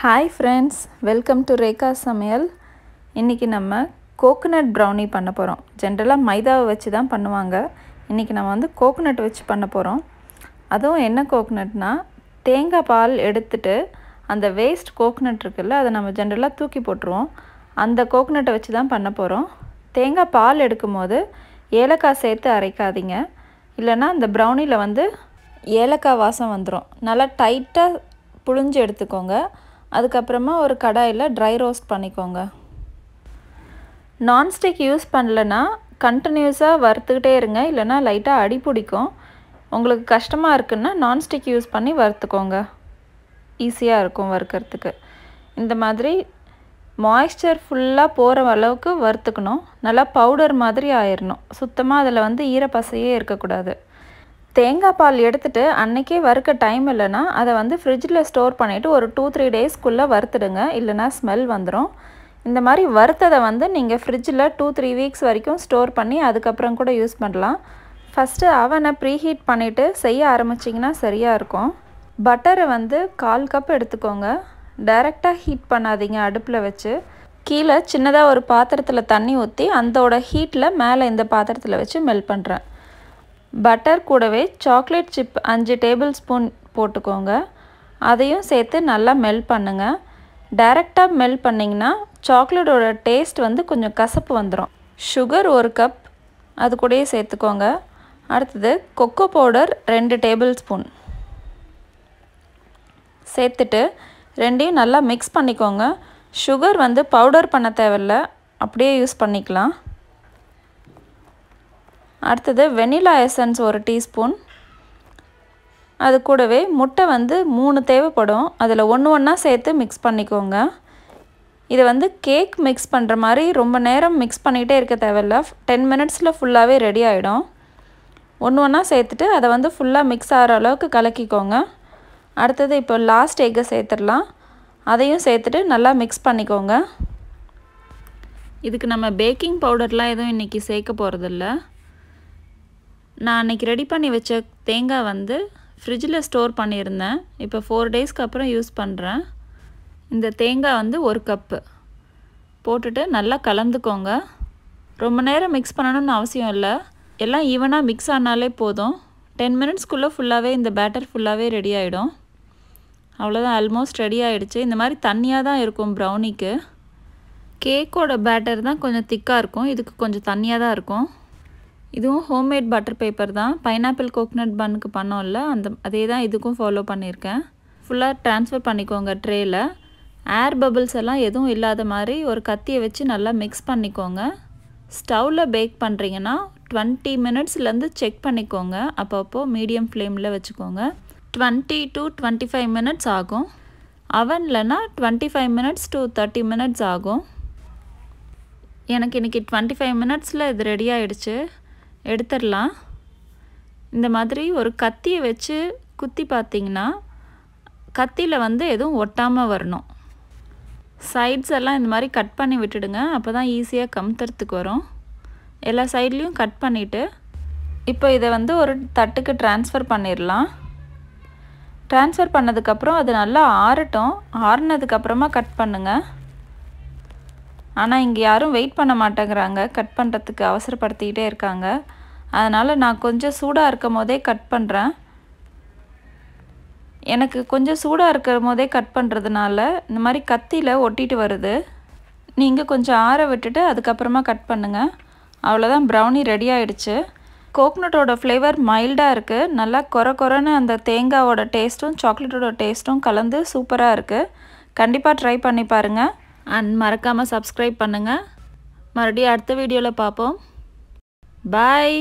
hi friends welcome to Rekha சமையல் இன்றைக்கி நம்ம கோகனட் ப்ரௌனி பண்ண போகிறோம் ஜென்ரலாக மைதாவை வச்சு தான் பண்ணுவாங்க இன்றைக்கி நம்ம வந்து கோகனட் வச்சு பண்ண போகிறோம் அதுவும் என்ன கோகனட்னா தேங்காய் பால் எடுத்துட்டு அந்த வேஸ்ட் கோகனட் இருக்குல்ல அதை நம்ம ஜென்ரலாக தூக்கி போட்டுருவோம் அந்த கோகனட்டை வச்சு தான் பண்ண போகிறோம் தேங்காய் பால் எடுக்கும் போது ஏலக்காய் சேர்த்து அரைக்காதீங்க இல்லைன்னா அந்த ப்ரௌனியில் வந்து ஏலக்காய் வாசம் வந்துடும் நல்லா டைட்டாக புழிஞ்சு எடுத்துக்கோங்க அதுக்கப்புறமா ஒரு கடாயில் ட்ரை ரோஸ்ட் பண்ணிக்கோங்க நான்ஸ்டிக் யூஸ் பண்ணலன்னா கண்டினியூஸாக வறுத்துக்கிட்டே இருங்க இல்லைனா லைட்டாக அடி பிடிக்கும் உங்களுக்கு கஷ்டமாக இருக்குன்னா நான்ஸ்டிக் யூஸ் பண்ணி வறுத்துக்கோங்க ஈஸியாக இருக்கும் வறுக்கிறதுக்கு இந்த மாதிரி மாய்ஸ்சர் ஃபுல்லாக போகிற அளவுக்கு வறுத்துக்கணும் நல்லா பவுடர் மாதிரி ஆயிடணும் சுத்தமாக அதில் வந்து ஈரப்பசையே இருக்கக்கூடாது தேங்காய் பால் எடுத்துட்டு அன்றைக்கே வறுக்க டைம் இல்லைன்னா அதை வந்து ஃப்ரிட்ஜில் ஸ்டோர் பண்ணிவிட்டு ஒரு டூ த்ரீ டேஸ்க்குள்ளே வறுத்துடுங்க இல்லைனா ஸ்மெல் வந்துடும் இந்த மாதிரி வறுத்ததை வந்து நீங்கள் ஃப்ரிட்ஜில் டூ த்ரீ வீக்ஸ் வரைக்கும் ஸ்டோர் பண்ணி அதுக்கப்புறம் கூட யூஸ் பண்ணலாம் ஃபஸ்ட்டு அவனை ப்ரீஹீட் பண்ணிவிட்டு செய்ய ஆரம்பிச்சிங்கன்னா சரியாக இருக்கும் பட்டரை வந்து கால் கப் எடுத்துக்கோங்க டைரெக்டாக ஹீட் பண்ணாதீங்க அடுப்பில் வச்சு கீழே சின்னதாக ஒரு பாத்திரத்தில் தண்ணி ஊற்றி அந்தோட ஹீட்டில் மேலே இந்த பாத்திரத்தில் வச்சு மெல்ட் பண்ணுறேன் பட்டர் கூடவே சாக்லேட் சிப் அஞ்சு டேபிள் ஸ்பூன் போட்டுக்கோங்க அதையும் சேர்த்து நல்லா மெல்ட் பண்ணுங்கள் டைரெக்டாக மெல்ட் பண்ணிங்கன்னா சாக்லேட்டோட டேஸ்ட் வந்து கொஞ்சம் கசப்பு வந்துடும் சுகர் ஒரு கப் அது கூடயே சேர்த்துக்கோங்க அடுத்தது கொக்கோ பவுடர் ரெண்டு டேபிள் ஸ்பூன் சேர்த்துட்டு ரெண்டையும் நல்லா மிக்ஸ் பண்ணிக்கோங்க சுகர் வந்து பவுடர் பண்ண தேவையில்ல அப்படியே யூஸ் பண்ணிக்கலாம் அடுத்தது வெனிலா எசன்ஸ் ஒரு டீஸ்பூன் அது கூடவே முட்டை வந்து மூணு தேவைப்படும் அதில் ஒன்று ஒன்றா சேர்த்து மிக்ஸ் பண்ணிக்கோங்க இதை வந்து கேக் மிக்ஸ் பண்ணுற மாதிரி ரொம்ப நேரம் மிக்ஸ் பண்ணிகிட்டே இருக்க தேவையில்ல டென் மினிட்ஸில் ஃபுல்லாகவே ரெடி ஆகிடும் ஒன்று ஒன்றா சேர்த்துட்டு அதை வந்து ஃபுல்லாக மிக்ஸ் ஆகிற அளவுக்கு கலக்கிக்கோங்க அடுத்தது இப்போ லாஸ்ட் எக்கை சேர்த்துடலாம் அதையும் சேர்த்துட்டு நல்லா மிக்ஸ் பண்ணிக்கோங்க இதுக்கு நம்ம பேக்கிங் பவுடர்லாம் எதுவும் இன்றைக்கி சேர்க்க போகிறதில்ல நான் அன்றைக்கி ரெடி பண்ணி வச்ச தேங்காய் வந்து ஃப்ரிட்ஜில் ஸ்டோர் பண்ணியிருந்தேன் இப்போ ஃபோர் டேஸ்க்கு அப்புறம் யூஸ் பண்ணுறேன் இந்த தேங்காய் வந்து ஒரு கப்பு போட்டுட்டு நல்லா கலந்துக்கோங்க ரொம்ப நேரம் மிக்ஸ் பண்ணணும்னு அவசியம் இல்லை எல்லாம் ஈவனாக மிக்ஸ் ஆனாலே போதும் டென் மினிட்ஸ்க்குள்ளே ஃபுல்லாகவே இந்த பேட்டர் ஃபுல்லாகவே ரெடி ஆகிடும் அவ்வளோதான் ஆல்மோஸ்ட் ரெடி ஆகிடுச்சு இந்த மாதிரி தண்ணியாக தான் இருக்கும் ப்ரௌனிக்கு கேக்கோட பேட்டர் தான் கொஞ்சம் திக்காக இருக்கும் இதுக்கு கொஞ்சம் தண்ணியாக தான் இருக்கும் இதுவும் ஹோம்மேட் பட்டர் பேப்பர் தான் பைனாப்பிள் கோக்னட் பன்னுக்கு பண்ணோம்ல அந்த அதே தான் இதுக்கும் ஃபாலோ பண்ணியிருக்கேன் ஃபுல்லாக ட்ரான்ஸ்ஃபர் பண்ணிக்கோங்க ட்ரேயில் ஏர் பபுள்ஸ் எல்லாம் எதுவும் இல்லாத மாதிரி ஒரு கத்தியை வச்சு நல்லா மிக்ஸ் பண்ணிக்கோங்க ஸ்டவ்வில் பேக் பண்ணுறீங்கன்னா டுவெண்ட்டி மினிட்ஸ்லேருந்து செக் பண்ணிக்கோங்க அப்பப்போ மீடியம் ஃப்ளேமில் வச்சுக்கோங்க twenty to twenty five minutes ஆகும் அவன்லன்னா twenty five minutes to thirty minutes ஆகும் எனக்கு இன்றைக்கி டுவெண்ட்டி ஃபைவ் மினிட்ஸில் இது ரெடி ஆகிடுச்சு எடுத்துடலாம் இந்த மாதிரி ஒரு கத்தியை வச்சு குத்தி பார்த்தீங்கன்னா கத்தியில் வந்து எதுவும் ஒட்டாமல் வரணும் சைட்ஸ் எல்லாம் இந்த மாதிரி கட் பண்ணி விட்டுடுங்க அப்போ தான் ஈஸியாக கமுத்துறதுக்கு வரும் எல்லா சைட்லேயும் கட் பண்ணிவிட்டு இப்போ இதை வந்து ஒரு தட்டுக்கு டிரான்ஸ்ஃபர் பண்ணிடலாம் டிரான்ஸ்ஃபர் பண்ணதுக்கப்புறம் அது நல்லா ஆறட்டும் ஆறுனதுக்கப்புறமா கட் பண்ணுங்கள் ஆனால் இங்கே யாரும் வெயிட் பண்ண மாட்டேங்கிறாங்க கட் பண்ணுறதுக்கு அவசரப்படுத்திக்கிட்டே இருக்காங்க அதனால் நான் கொஞ்சம் சூடாக இருக்கும் போதே கட் பண்ணுறேன் எனக்கு கொஞ்சம் சூடாக இருக்கிற போதே கட் பண்ணுறதுனால இந்த மாதிரி கத்தியில் ஒட்டிட்டு வருது நீங்கள் கொஞ்சம் ஆற விட்டுட்டு அதுக்கப்புறமா கட் பண்ணுங்கள் அவ்வளோதான் ப்ரௌனி ரெடி ஆகிடுச்சு கோக்னட்டோட ஃப்ளேவர் மைல்டாக இருக்குது நல்லா கொர கொரன்னு அந்த தேங்காவோட டேஸ்ட்டும் சாக்லேட்டோட டேஸ்ட்டும் கலந்து சூப்பராக இருக்குது கண்டிப்பாக ட்ரை பண்ணி பாருங்கள் அண்ட் மறக்காமல் சப்ஸ்கிரைப் பண்ணுங்கள் மறுபடியும் அடுத்த வீடியோவில் பார்ப்போம் பாய்